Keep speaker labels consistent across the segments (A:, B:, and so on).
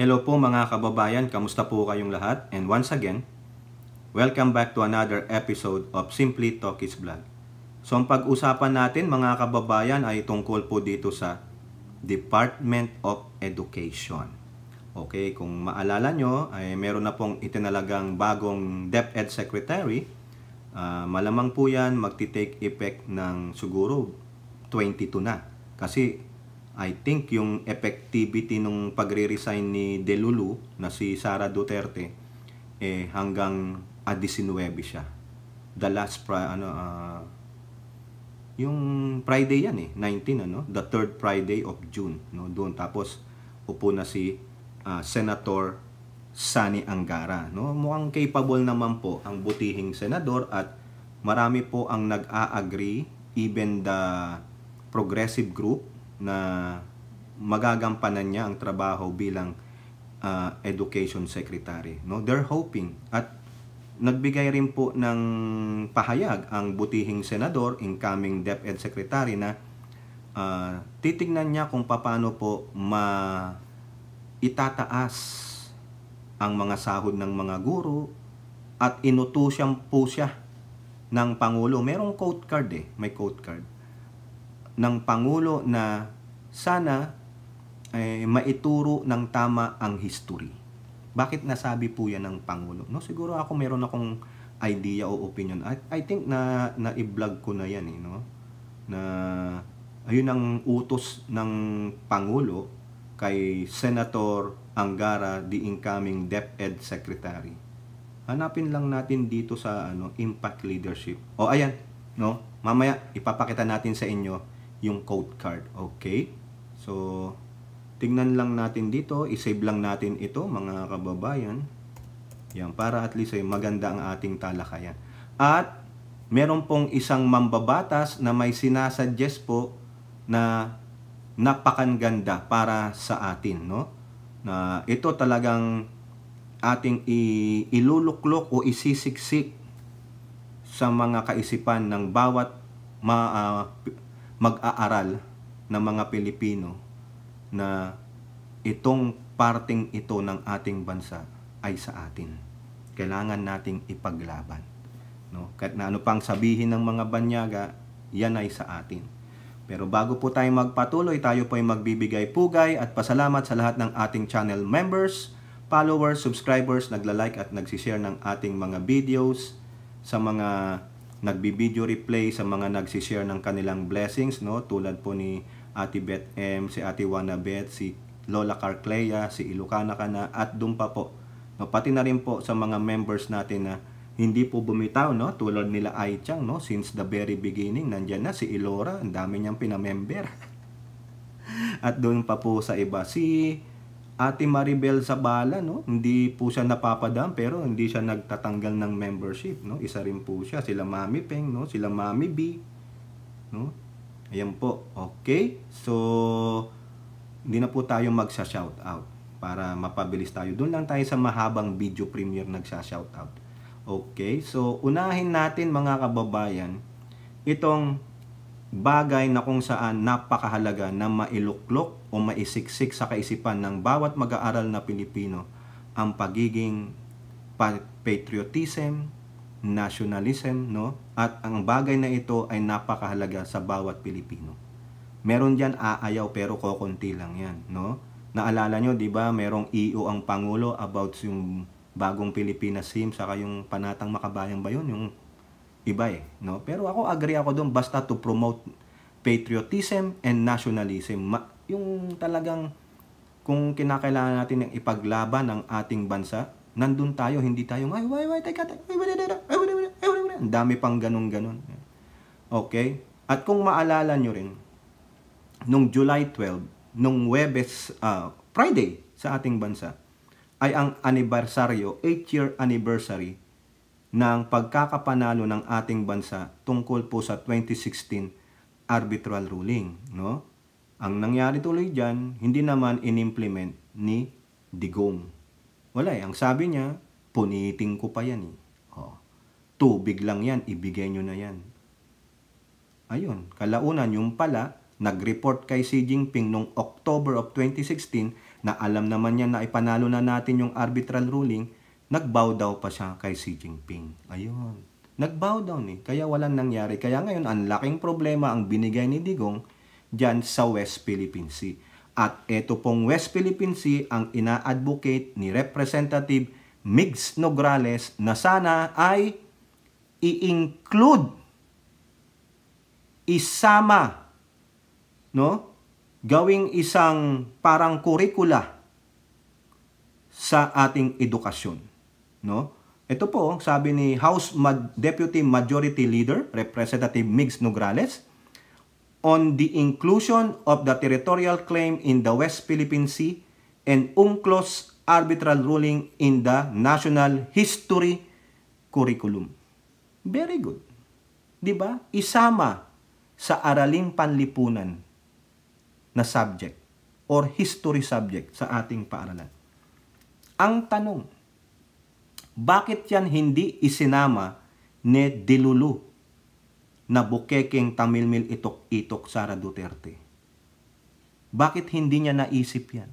A: Hello po mga kababayan, kamusta po kayong lahat? And once again, welcome back to another episode of Simply Talkies Vlog. So ang pag-usapan natin mga kababayan ay tungkol po dito sa Department of Education. Okay, kung maalala nyo, ay meron na pong itinalagang bagong DepEd Secretary. Uh, malamang po yan magti-take effect ng siguro 22 na. Kasi I think yung effectivity nung pagre-resign ni Delulu na si Sara Duterte eh hanggang a 19 siya. The last pra, ano uh, yung Friday yan eh, 19 ano, the third Friday of June, no, doon tapos upo na si uh, Senator Sani Angara, no. Mukhang capable naman po ang butihing senador at marami po ang nag-a-agree even the progressive group na magagampanan niya ang trabaho bilang uh, education secretary. No? They're hoping at nagbigay rin po ng pahayag ang butihing senador, incoming DepEd secretary na uh, titignan niya kung paano po ma itataas ang mga sahod ng mga guro at inutusan po siya ng Pangulo. Merong quote card eh, may quote card ng Pangulo na sana eh, maituro ng tama ang history. Bakit nasabi po yan ng Pangulo? No, siguro ako meron akong idea o opinion. I, I think na, na i-vlog ko na yan eh, no? Na ayun ang utos ng Pangulo kay Senator Angara, the incoming DepEd Secretary. Hanapin lang natin dito sa ano, impact leadership. O ayan, no? Mamaya ipapakita natin sa inyo yung code card. Okay? So, tingnan lang natin dito. I-save lang natin ito mga kababayan. Yan, para at least ay maganda ang ating talakayan. At meron pong isang mambabatas na may sinasuggest po na napakanganda para sa atin, no? Na ito talagang ating iluluklok o isisiksik sa mga kaisipan ng bawat ma, uh, mag-aaral ng mga Pilipino na itong parting ito ng ating bansa ay sa atin. Kailangan nating ipaglaban. No? Kahit na ano pang sabihin ng mga banyaga, yan ay sa atin. Pero bago po tayo magpatuloy, tayo po ay magbibigay pugay at pasalamat sa lahat ng ating channel members, followers, subscribers, nagla-like at nagsishare ng ating mga videos sa mga nagbi-video replay sa mga nagsi-share ng kanilang blessings no tulad po ni Ate Beth M, si Ate Juana Beth, si Lola Carclea, si Ilocana Kana at doon pa po. No pati na rin po sa mga members natin na hindi po bumitaw no tulad nila Ai Chang no since the very beginning nandiyan na si Ilora, ang dami niyang pinamember. at doon pa po sa iba si Ate Maribel Sabala, no? Hindi po siya napapadam pero hindi siya nagtatanggal ng membership, no? Isa rin po siya, sila Mami Peng, no? Sila Mami B, no? Ayun po. Okay? So hindi na po tayo magsha shout out para mapabilis tayo. Doon lang tayo sa mahabang video premiere nagsha shout out. Okay? So unahin natin mga kababayan itong bagay na kung saan napakahalaga na mailuklok o maisiksik sa kaisipan ng bawat mag-aaral na Pilipino ang pagiging patriotism, nationalism, no? At ang bagay na ito ay napakahalaga sa bawat Pilipino. Meron diyan aayaw pero kokonti lang 'yan, no? Naalala nyo, 'di ba, merong EO ang pangulo about yung bagong Pilipinas SIM saka yung panatang makabayan ba 'yon, yung iba eh. No? Pero ako agree ako doon basta to promote patriotism and nationalism. Ma- yung talagang kung kinakailangan natin ng ipaglaban ng ating bansa, nandun tayo, hindi tayo, ay, ay, ay, ay, ay, dami pang ganun-ganun. Okay? At kung maalala nyo rin, nung July 12, nung Webes, uh, Friday sa ating bansa, ay ang anibersaryo, 8-year anniversary ng pagkakapanalo ng ating bansa tungkol po sa 2016 arbitral ruling, no? Ang nangyari tuloy diyan, hindi naman inimplement ni Digong. Wala eh. Ang sabi niya, puniting ko pa yan eh. Oh. Tubig lang yan, ibigay nyo na yan. Ayun, kalaunan yung pala, nag-report kay Xi Jinping noong October of 2016 na alam naman niya na ipanalo na natin yung arbitral ruling nagbow daw pa siya kay Xi Jinping. Ayun. Nagbow daw ni. Eh. Kaya walang nangyari. Kaya ngayon, ang laking problema ang binigay ni Digong dyan sa West Philippine Sea. At ito pong West Philippine Sea ang ina-advocate ni Representative Migs Nograles na sana ay i-include, isama, no? gawing isang parang kurikula sa ating edukasyon no? Ito po, sabi ni House Mad Deputy Majority Leader, Representative Migs Nograles, on the inclusion of the territorial claim in the West Philippine Sea and UNCLOS arbitral ruling in the National History Curriculum. Very good. 'Di ba? Isama sa araling panlipunan na subject or history subject sa ating paaralan. Ang tanong, bakit yan hindi isinama ni Dilulu na bukeking tamilmil itok-itok Sara Duterte? Bakit hindi niya naisip yan?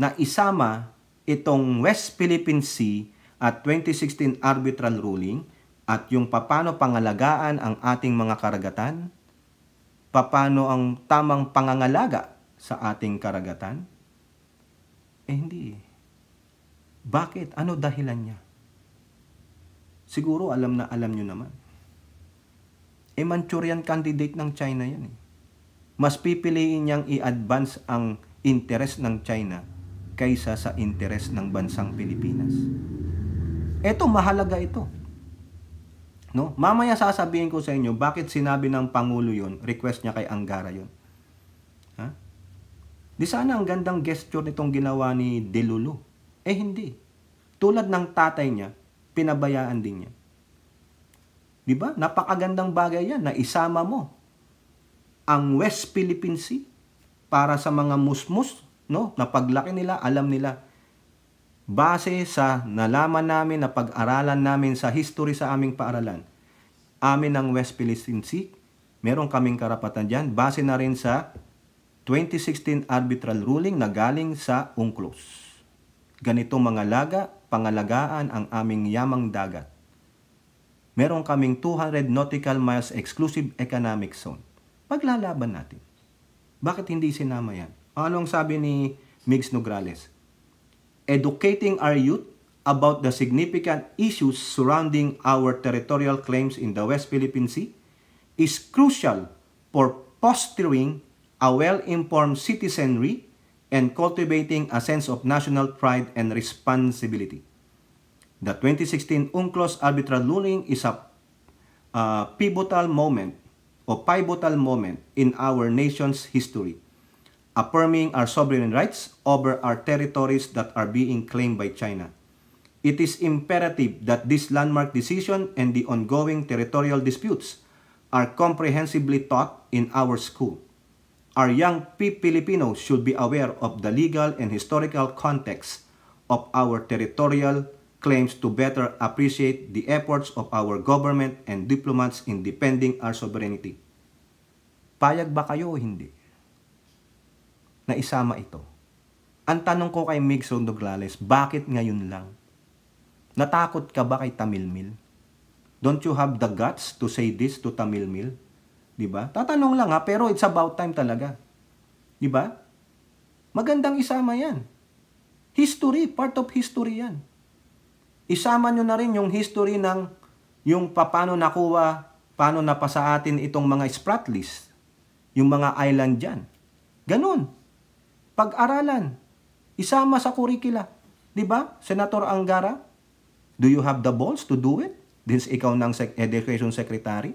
A: Na isama itong West Philippine Sea at 2016 arbitral ruling at yung papano pangalagaan ang ating mga karagatan, papano ang tamang pangangalaga sa ating karagatan? Eh hindi eh. Bakit? Ano dahilan niya? Siguro alam na alam nyo naman. E Manchurian candidate ng China yan eh. Mas pipiliin niyang i-advance ang interes ng China kaysa sa interes ng bansang Pilipinas. Ito, mahalaga ito. No? Mamaya sasabihin ko sa inyo bakit sinabi ng Pangulo yon, request niya kay Angara yon. Ha? Di sana ang gandang gesture nitong ginawa ni Delulu. Eh hindi. Tulad ng tatay niya, pinabayaan din niya. 'Di ba? Napakagandang bagay 'yan na isama mo ang West Philippine Sea para sa mga musmus, no? Na paglaki nila, alam nila base sa nalaman namin na pag-aralan namin sa history sa aming paaralan. Amin ang West Philippine Sea, meron kaming karapatan diyan base na rin sa 2016 arbitral ruling na galing sa UNCLOS ganito mga laga, pangalagaan ang aming yamang dagat. Meron kaming 200 nautical miles exclusive economic zone. Paglalaban natin. Bakit hindi sinama yan? Anong sabi ni Migs Nograles? Educating our youth about the significant issues surrounding our territorial claims in the West Philippine Sea is crucial for fostering a well-informed citizenry and cultivating a sense of national pride and responsibility. The 2016 UNCLOS arbitral ruling is a, a pivotal moment or pivotal moment in our nation's history, affirming our sovereign rights over our territories that are being claimed by China. It is imperative that this landmark decision and the ongoing territorial disputes are comprehensively taught in our schools. our young Filipinos should be aware of the legal and historical context of our territorial claims to better appreciate the efforts of our government and diplomats in defending our sovereignty. Payag ba kayo o hindi? Na isama ito. Ang tanong ko kay Mig Sondoglales, bakit ngayon lang? Natakot ka ba kay Tamilmil? Don't you have the guts to say this to Tamilmil? 'Di ba? Tatanong lang ha, pero it's about time talaga. 'Di ba? Magandang isama 'yan. History, part of history 'yan. Isama niyo na rin yung history ng yung paano nakuha, paano napasa atin itong mga Spratlys, yung mga island diyan. Ganun. Pag-aralan, isama sa kurikula. Di ba, Senator Angara? Do you have the balls to do it? Since ikaw nang Education Secretary?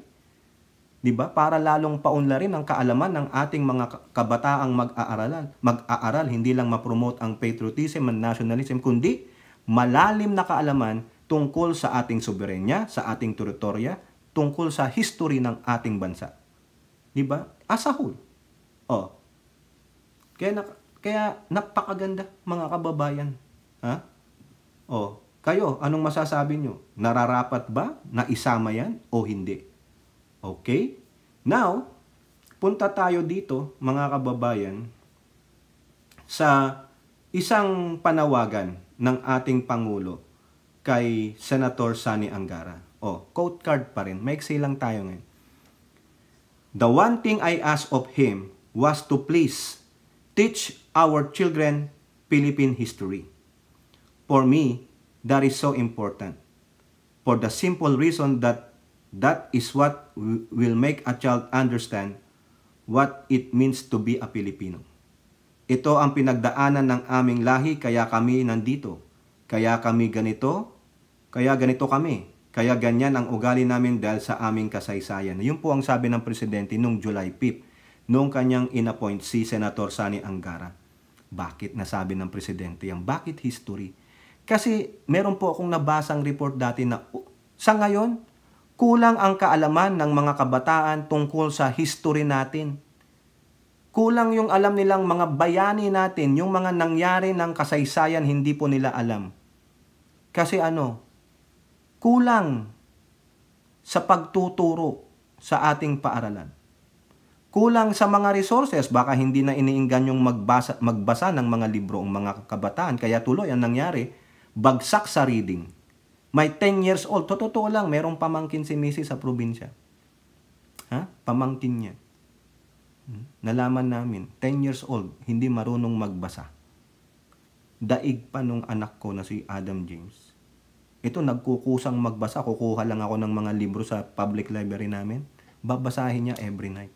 A: 'di ba? Para lalong paunlarin ang kaalaman ng ating mga kabataang mag-aaralan, mag-aaral hindi lang ma-promote ang patriotism and nationalism kundi malalim na kaalaman tungkol sa ating soberenya, sa ating teritorya, tungkol sa history ng ating bansa. 'Di ba? As a whole. Oh. Kaya na, kaya napakaganda mga kababayan. Ha? Oh, kayo anong masasabi nyo? Nararapat ba na isama 'yan o hindi? Okay? Now, punta tayo dito, mga kababayan, sa isang panawagan ng ating Pangulo kay Senator Sani Angara. O, quote card pa rin. Maiksi lang tayo ngayon. The one thing I asked of him was to please teach our children Philippine history. For me, that is so important. For the simple reason that That is what will make a child understand what it means to be a Filipino. Ito ang pinagdaanan ng aming lahi kaya kami nandito. Kaya kami ganito, kaya ganito kami. Kaya ganyan ang ugali namin dahil sa aming kasaysayan. Yun po ang sabi ng presidente noong July 5, noong kanyang inappoint si Senator Sani Angara. Bakit nasabi ng presidente yan? Bakit history? Kasi meron po akong nabasang report dati na sa ngayon, Kulang ang kaalaman ng mga kabataan tungkol sa history natin. Kulang yung alam nilang mga bayani natin, yung mga nangyari ng kasaysayan hindi po nila alam. Kasi ano? Kulang sa pagtuturo sa ating paaralan. Kulang sa mga resources, baka hindi na iniinggan yung magbasa, magbasa ng mga libro ang mga kabataan. Kaya tuloy ang nangyari, bagsak sa reading. My 10 years old. Totoo lang, merong pamangkin si Missy sa probinsya. Ha? Pamangkin niya. Hmm? Nalaman namin, 10 years old, hindi marunong magbasa. Daig pa nung anak ko na si Adam James. Ito, nagkukusang magbasa. Kukuha lang ako ng mga libro sa public library namin. Babasahin niya every night.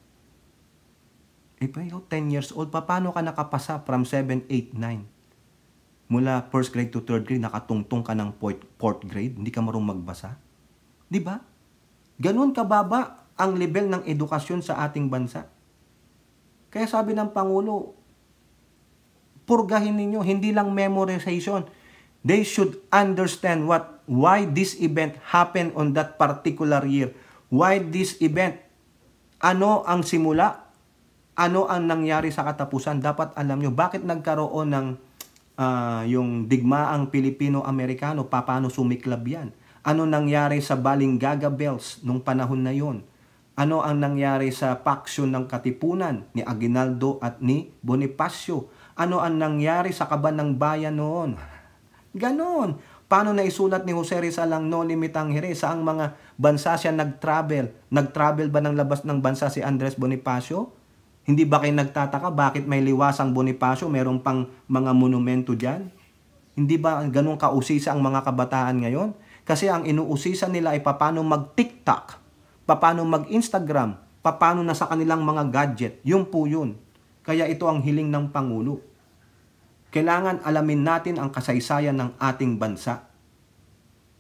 A: Eh, pero 10 years old, pa, paano ka nakapasa from 7, 8, 9? mula first grade to third grade, nakatungtong ka ng fourth, grade, hindi ka marunong magbasa? Di ba? Ganun kababa ang level ng edukasyon sa ating bansa. Kaya sabi ng Pangulo, purgahin ninyo, hindi lang memorization. They should understand what why this event happened on that particular year. Why this event? Ano ang simula? Ano ang nangyari sa katapusan? Dapat alam nyo bakit nagkaroon ng uh, yung digmaang Pilipino-Amerikano, paano sumiklab yan? Ano nangyari sa Balinggaga Bells nung panahon na yon? Ano ang nangyari sa paksyon ng Katipunan ni Aguinaldo at ni Bonifacio? Ano ang nangyari sa kaban ng bayan noon? Ganon. Paano naisulat ni Jose Rizal ang no limit ang Saang mga bansa siya nag-travel? Nag-travel ba ng labas ng bansa si Andres Bonifacio? Hindi ba kayo nagtataka bakit may liwasang Bonifacio, meron pang mga monumento dyan? Hindi ba ganun kausisa ang mga kabataan ngayon? Kasi ang inuusisa nila ay paano mag-TikTok, paano mag-Instagram, paano na sa kanilang mga gadget. Yun po yun. Kaya ito ang hiling ng Pangulo. Kailangan alamin natin ang kasaysayan ng ating bansa.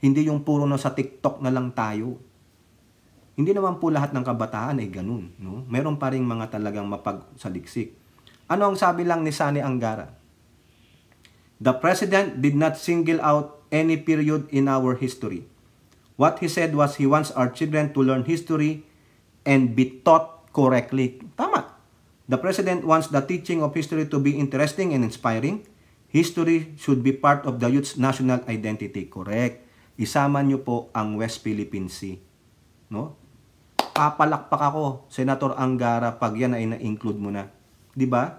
A: Hindi yung puro na sa TikTok na lang tayo. Hindi naman po lahat ng kabataan ay ganun. No? Meron pa rin mga talagang mapagsaliksik. Ano ang sabi lang ni Sani Angara? The President did not single out any period in our history. What he said was he wants our children to learn history and be taught correctly. Tama. The President wants the teaching of history to be interesting and inspiring. History should be part of the youth's national identity. Correct. Isama niyo po ang West Philippine Sea. No? papalakpak ako, Senator Angara, pag yan ay na-include mo na. 'Di ba?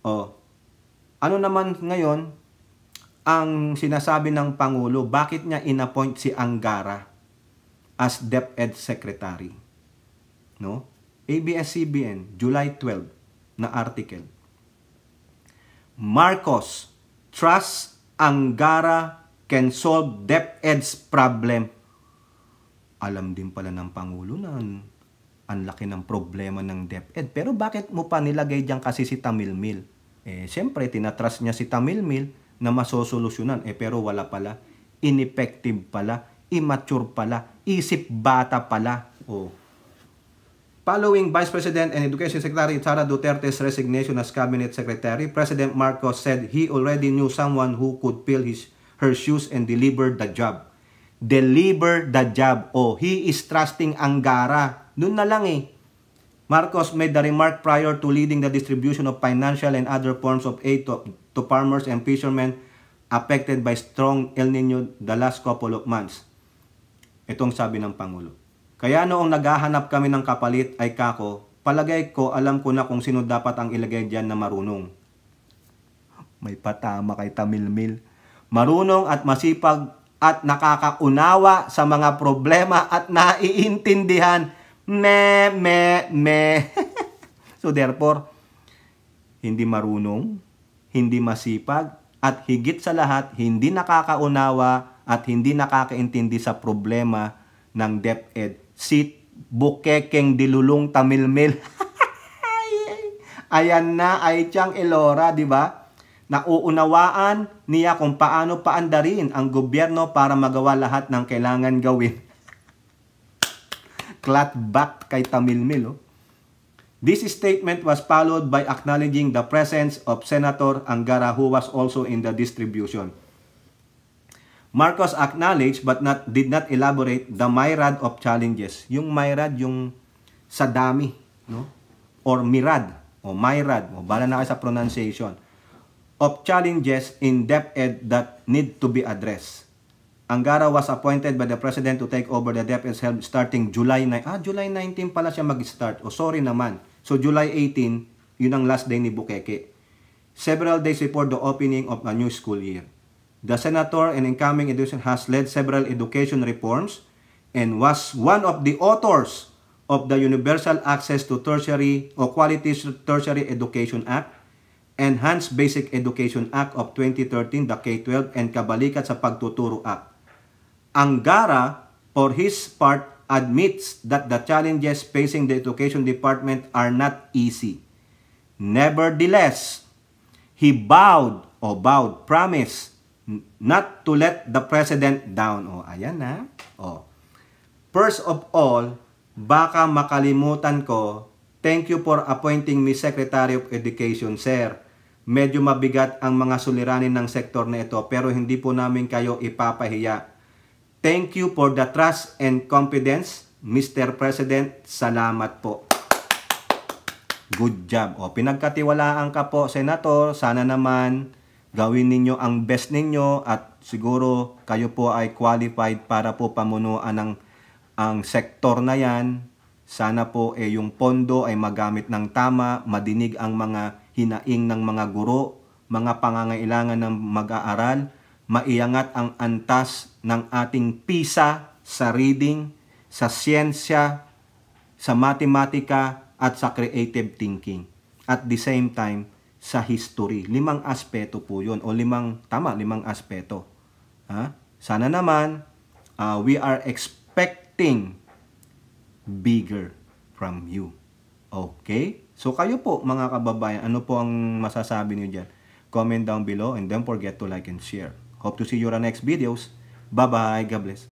A: O. Ano naman ngayon ang sinasabi ng pangulo, bakit niya inappoint si Angara as DepEd secretary? No? ABS-CBN, July 12 na article. Marcos, trust Angara can solve DepEd's problem alam din pala ng Pangulo na ang laki ng problema ng DepEd. Pero bakit mo pa nilagay diyan kasi si Tamilmil? Eh, siyempre, tinatrust niya si Tamilmil na masosolusyunan. Eh, pero wala pala. Ineffective pala. Immature pala. Isip bata pala. Oh. Following Vice President and Education Secretary Sara Duterte's resignation as Cabinet Secretary, President Marcos said he already knew someone who could fill his, her shoes and deliver the job. Deliver the job. Oh, he is trusting Angara noon na lang eh. Marcos made the remark prior to leading the distribution of financial and other forms of aid to, to farmers and fishermen affected by strong El Nino the last couple of months. Itong sabi ng Pangulo. Kaya noong naghahanap kami ng kapalit ay kako, palagay ko alam ko na kung sino dapat ang ilagay dyan na marunong. May patama kay Tamilmil. Marunong at masipag at nakakaunawa sa mga problema at naiintindihan me, me, me. so therefore, hindi marunong, hindi masipag, at higit sa lahat, hindi nakakaunawa at hindi nakakaintindi sa problema ng DepEd. Sit, bukekeng dilulong tamilmil. Ayan na, ay Chang Elora, di ba? Nauunawaan niya kung paano paandarin ang gobyerno para magawa lahat ng kailangan gawin bat kay Tamilmil. Oh. This statement was followed by acknowledging the presence of Senator Angara who was also in the distribution. Marcos acknowledged but not, did not elaborate the myriad of challenges. Yung myriad, yung sa dami, no? or mirad, o myriad, o bala na kayo sa pronunciation, of challenges in depth that need to be addressed. Angara was appointed by the president to take over the DepEd helm starting July 9. Ah, July 19 pala siya mag-start. oh, sorry naman. So July 18, yun ang last day ni Bukeke. Several days before the opening of a new school year. The senator and incoming education has led several education reforms and was one of the authors of the Universal Access to Tertiary or Quality Tertiary Education Act Enhanced Basic Education Act of 2013, the K-12, and Kabalikat sa Pagtuturo Act. Angara, for his part, admits that the challenges facing the education department are not easy. Nevertheless, he vowed o vowed promise not to let the president down. O, ayan na. Oh. First of all, baka makalimutan ko, thank you for appointing me Secretary of Education, sir. Medyo mabigat ang mga suliranin ng sektor na ito pero hindi po namin kayo ipapahiya Thank you for the trust and confidence, Mr. President. Salamat po. Good job. O, pinagkatiwalaan ka po, Senator. Sana naman gawin ninyo ang best ninyo at siguro kayo po ay qualified para po pamunuan ang, ang sektor na yan. Sana po eh, yung pondo ay magamit ng tama, madinig ang mga hinaing ng mga guro, mga pangangailangan ng mag-aaral maiangat ang antas ng ating PISA sa reading, sa siyensya, sa matematika, at sa creative thinking. At the same time, sa history. Limang aspeto po yun. O limang, tama, limang aspeto. Ha? Sana naman, uh, we are expecting bigger from you. Okay? So kayo po, mga kababayan, ano po ang masasabi niyo dyan? Comment down below and don't forget to like and share. Hope to see you on our next videos. Bye-bye. God bless.